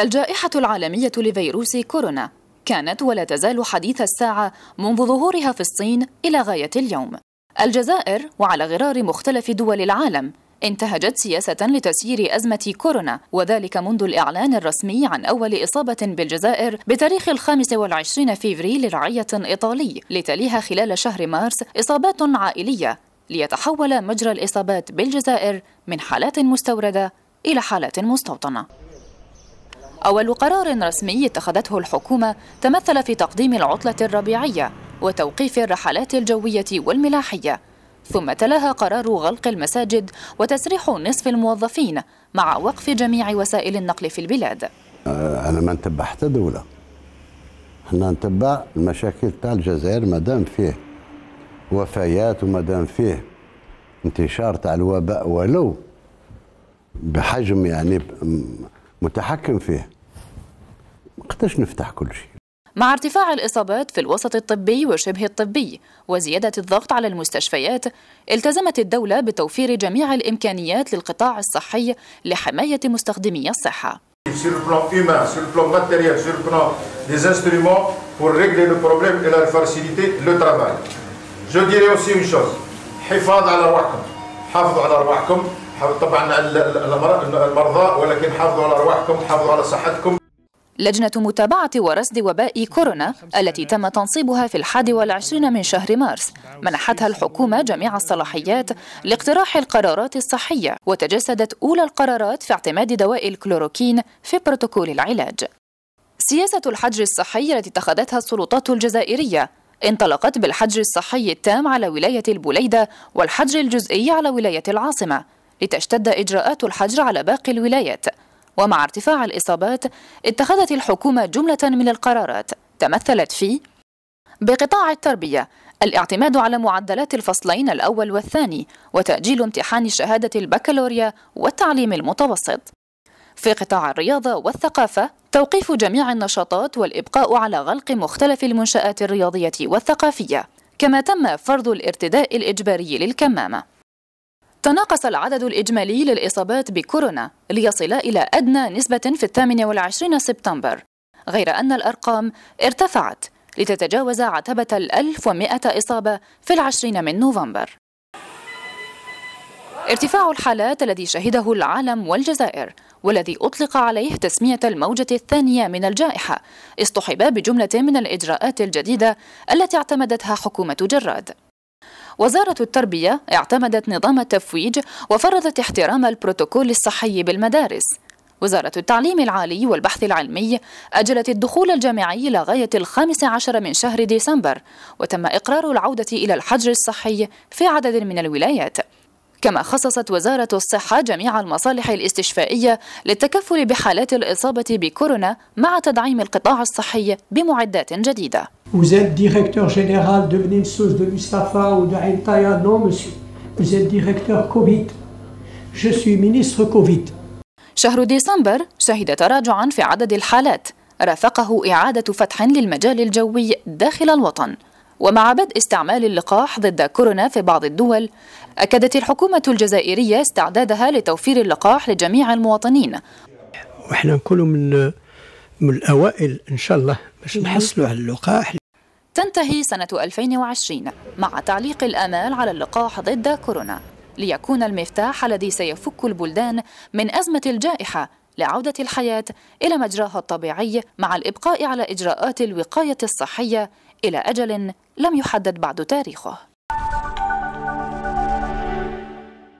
الجائحة العالمية لفيروس كورونا كانت ولا تزال حديث الساعة منذ ظهورها في الصين إلى غاية اليوم. الجزائر وعلى غرار مختلف دول العالم انتهجت سياسة لتسيير أزمة كورونا وذلك منذ الإعلان الرسمي عن أول إصابة بالجزائر بتاريخ الخامس والعشرين فيفري لرعية إيطالي لتليها خلال شهر مارس إصابات عائلية ليتحول مجرى الإصابات بالجزائر من حالات مستوردة إلى حالات مستوطنة أول قرار رسمي اتخذته الحكومة تمثل في تقديم العطلة الربيعية وتوقيف الرحلات الجوية والملاحية ثم تلاها قرار غلق المساجد وتسريح نصف الموظفين مع وقف جميع وسائل النقل في البلاد آه، أنا ما نتبع حتى دولة احنا نتبع المشاكل تاع الجزائر مادام فيه وفيات ومادام فيه انتشار تاع الوباء ولو بحجم يعني متحكم فيه وقتاش نفتح كل شيء مع ارتفاع الإصابات في الوسط الطبي وشبه الطبي وزيادة الضغط على المستشفيات التزمت الدولة بتوفير جميع الإمكانيات للقطاع الصحي لحماية مستخدمي الصحة sur le plan humain, sur le plan matériel, sur le plan des instruments pour régler le problème et la faciliter le travail. Je dirais aussi une chose, حفاظ على أرواحكم حافظوا على أرواحكم طبعا المرضى ولكن حافظوا على أرواحكم حافظوا على صحتكم لجنة متابعة ورصد وباء كورونا التي تم تنصيبها في الحادي والعشرين من شهر مارس منحتها الحكومة جميع الصلاحيات لاقتراح القرارات الصحية وتجسدت أولى القرارات في اعتماد دواء الكلوروكين في بروتوكول العلاج سياسة الحجر الصحي التي اتخذتها السلطات الجزائرية انطلقت بالحجر الصحي التام على ولاية البوليدة والحجر الجزئي على ولاية العاصمة لتشتد إجراءات الحجر على باقي الولايات ومع ارتفاع الإصابات اتخذت الحكومة جملة من القرارات تمثلت في بقطاع التربية الاعتماد على معدلات الفصلين الأول والثاني وتأجيل امتحان شهادة البكالوريا والتعليم المتوسط في قطاع الرياضة والثقافة توقيف جميع النشاطات والإبقاء على غلق مختلف المنشآت الرياضية والثقافية كما تم فرض الارتداء الإجباري للكمامة تناقص العدد الإجمالي للإصابات بكورونا ليصل إلى أدنى نسبة في الثامن والعشرين سبتمبر غير أن الأرقام ارتفعت لتتجاوز عتبة الألف ومائة إصابة في العشرين من نوفمبر ارتفاع الحالات الذي شهده العالم والجزائر والذي أطلق عليه تسمية الموجة الثانية من الجائحة اصطحب بجملة من الإجراءات الجديدة التي اعتمدتها حكومة جراد وزارة التربية اعتمدت نظام التفويج وفرضت احترام البروتوكول الصحي بالمدارس وزارة التعليم العالي والبحث العلمي أجلت الدخول الجامعي لغاية الخامس عشر من شهر ديسمبر وتم إقرار العودة إلى الحجر الصحي في عدد من الولايات كما خصصت وزارة الصحة جميع المصالح الاستشفائية للتكفل بحالات الإصابة بكورونا مع تدعيم القطاع الصحي بمعدات جديدة Vous êtes directeur général, de Mustafa ou de Non, monsieur. Vous êtes directeur Covid. Je suis ministre Covid. شهر ديسمبر شهد تراجعا في عدد الحالات رافقه إعادة فتح للمجال الجوي داخل الوطن ومع بدء استعمال اللقاح ضد كورونا في بعض الدول أكدت الحكومة الجزائرية استعدادها لتوفير اللقاح لجميع المواطنين وإحنا نكونوا من من الأوائل إن شاء الله باش نحصلوا على اللقاح تنتهي سنة 2020 مع تعليق الآمال على اللقاح ضد كورونا ليكون المفتاح الذي سيفك البلدان من أزمة الجائحة لعودة الحياة إلى مجراها الطبيعي مع الإبقاء على إجراءات الوقاية الصحية إلى أجل لم يحدد بعد تاريخه